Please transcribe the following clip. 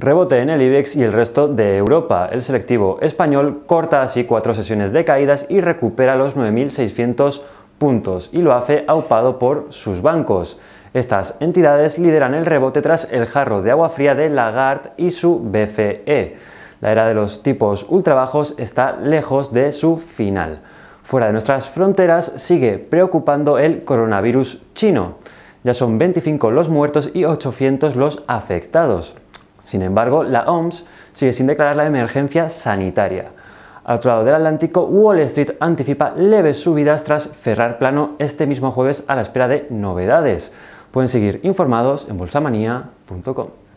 Rebote en el IBEX y el resto de Europa. El selectivo español corta así cuatro sesiones de caídas y recupera los 9.600 puntos y lo hace aupado por sus bancos. Estas entidades lideran el rebote tras el jarro de agua fría de Lagarde y su BCE. La era de los tipos ultrabajos está lejos de su final. Fuera de nuestras fronteras sigue preocupando el coronavirus chino. Ya son 25 los muertos y 800 los afectados. Sin embargo, la OMS sigue sin declarar la emergencia sanitaria. Al otro lado del Atlántico, Wall Street anticipa leves subidas tras cerrar plano este mismo jueves a la espera de novedades. Pueden seguir informados en bolsamanía.com.